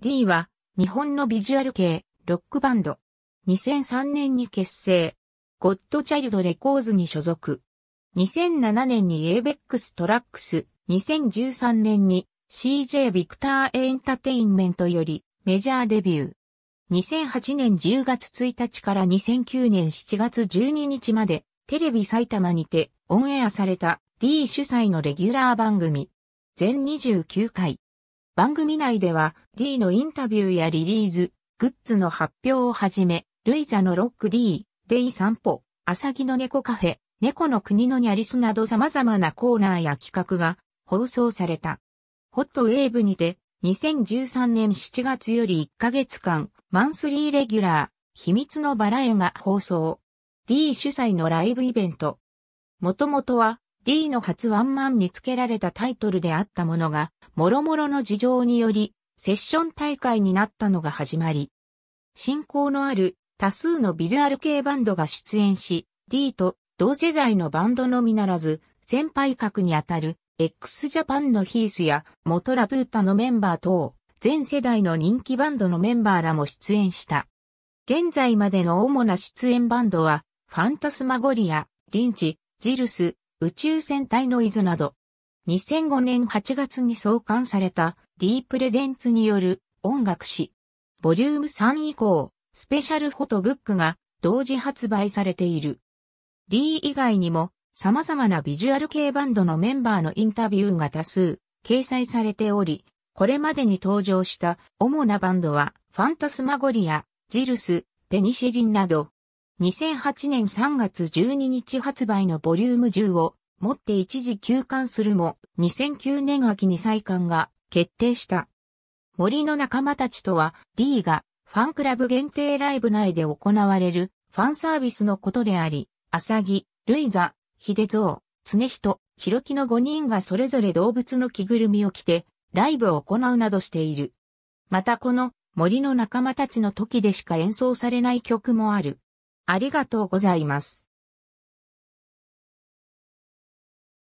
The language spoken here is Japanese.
D は、日本のビジュアル系、ロックバンド。2003年に結成。ゴッドチャイルドレコーズに所属。2007年に ABEX トラックス。2013年に CJ ビクターエンタテインメントよりメジャーデビュー。2008年10月1日から2009年7月12日までテレビ埼玉にてオンエアされた D 主催のレギュラー番組。全29回。番組内では D のインタビューやリリーズ、グッズの発表をはじめ、ルイザのロック D、デイ散歩、アサギの猫カフェ、猫の国のニャリスなど様々なコーナーや企画が放送された。ホットウェーブにて2013年7月より1ヶ月間マンスリーレギュラー秘密のバラエが放送。D 主催のライブイベント。もともとは D の初ワンマンに付けられたタイトルであったものが、諸々の事情により、セッション大会になったのが始まり、信仰のある多数のビジュアル系バンドが出演し、D と同世代のバンドのみならず、先輩格にあたる x ジャパンのヒースや元ラブータのメンバー等、全世代の人気バンドのメンバーらも出演した。現在までの主な出演バンドは、ファンタスマゴリア、リンチ、ジルス、宇宙戦隊ノイズなど、2005年8月に創刊された D プレゼンツによる音楽誌、ボリューム3以降、スペシャルフォトブックが同時発売されている。D 以外にも様々なビジュアル系バンドのメンバーのインタビューが多数掲載されており、これまでに登場した主なバンドはファンタスマゴリア、ジルス、ペニシリンなど2008年3月12日発売のボリューム10を持って一時休館するも2009年秋に再館が決定した。森の仲間たちとは D がファンクラブ限定ライブ内で行われるファンサービスのことであり、浅木、ルイザ、秀蔵、常人、ひろきの5人がそれぞれ動物の着ぐるみを着てライブを行うなどしている。またこの森の仲間たちの時でしか演奏されない曲もある。ありがとうございます。